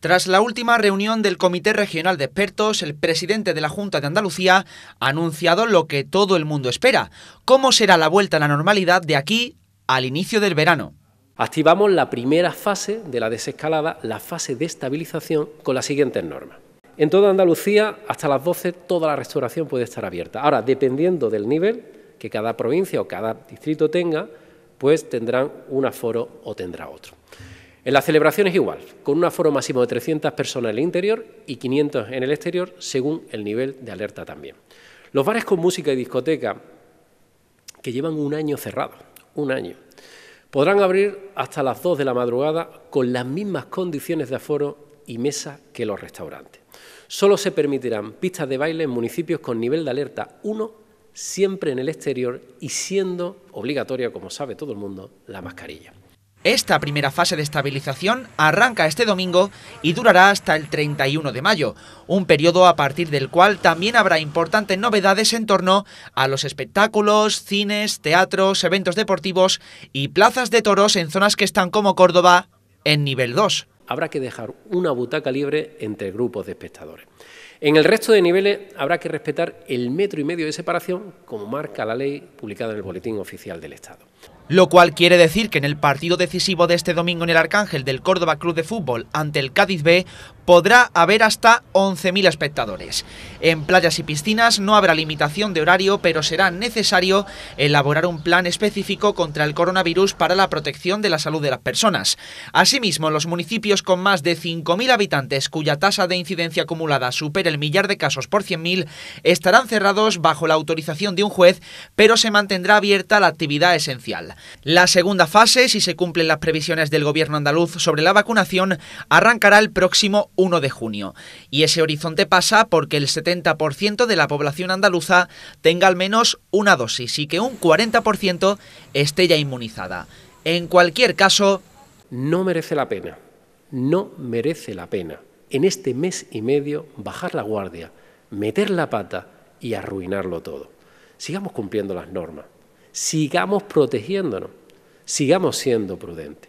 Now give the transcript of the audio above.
Tras la última reunión del Comité Regional de Expertos, el presidente de la Junta de Andalucía ha anunciado lo que todo el mundo espera, cómo será la vuelta a la normalidad de aquí al inicio del verano. Activamos la primera fase de la desescalada, la fase de estabilización, con las siguientes normas. En toda Andalucía, hasta las 12, toda la restauración puede estar abierta. Ahora, dependiendo del nivel que cada provincia o cada distrito tenga, pues tendrán un aforo o tendrá otro. En celebración es igual, con un aforo máximo de 300 personas en el interior y 500 en el exterior, según el nivel de alerta también. Los bares con música y discoteca, que llevan un año cerrado, un año, podrán abrir hasta las 2 de la madrugada con las mismas condiciones de aforo y mesa que los restaurantes. Solo se permitirán pistas de baile en municipios con nivel de alerta 1, siempre en el exterior y siendo obligatoria, como sabe todo el mundo, la mascarilla. Esta primera fase de estabilización arranca este domingo y durará hasta el 31 de mayo, un periodo a partir del cual también habrá importantes novedades en torno a los espectáculos, cines, teatros, eventos deportivos y plazas de toros en zonas que están como Córdoba en nivel 2. Habrá que dejar una butaca libre entre grupos de espectadores. En el resto de niveles habrá que respetar el metro y medio de separación, como marca la ley publicada en el Boletín Oficial del Estado. Lo cual quiere decir que en el partido decisivo de este domingo en el Arcángel del Córdoba Club de Fútbol ante el Cádiz B podrá haber hasta 11.000 espectadores. En playas y piscinas no habrá limitación de horario, pero será necesario elaborar un plan específico contra el coronavirus para la protección de la salud de las personas. Asimismo, los municipios con más de 5.000 habitantes cuya tasa de incidencia acumulada supere el millar de casos por 100.000 estarán cerrados bajo la autorización de un juez, pero se mantendrá abierta la actividad esencial. La segunda fase, si se cumplen las previsiones del gobierno andaluz sobre la vacunación, arrancará el próximo 1 de junio. Y ese horizonte pasa porque el 70% de la población andaluza tenga al menos una dosis y que un 40% esté ya inmunizada. En cualquier caso... No merece la pena. No merece la pena en este mes y medio bajar la guardia, meter la pata y arruinarlo todo. Sigamos cumpliendo las normas, sigamos protegiéndonos, sigamos siendo prudentes.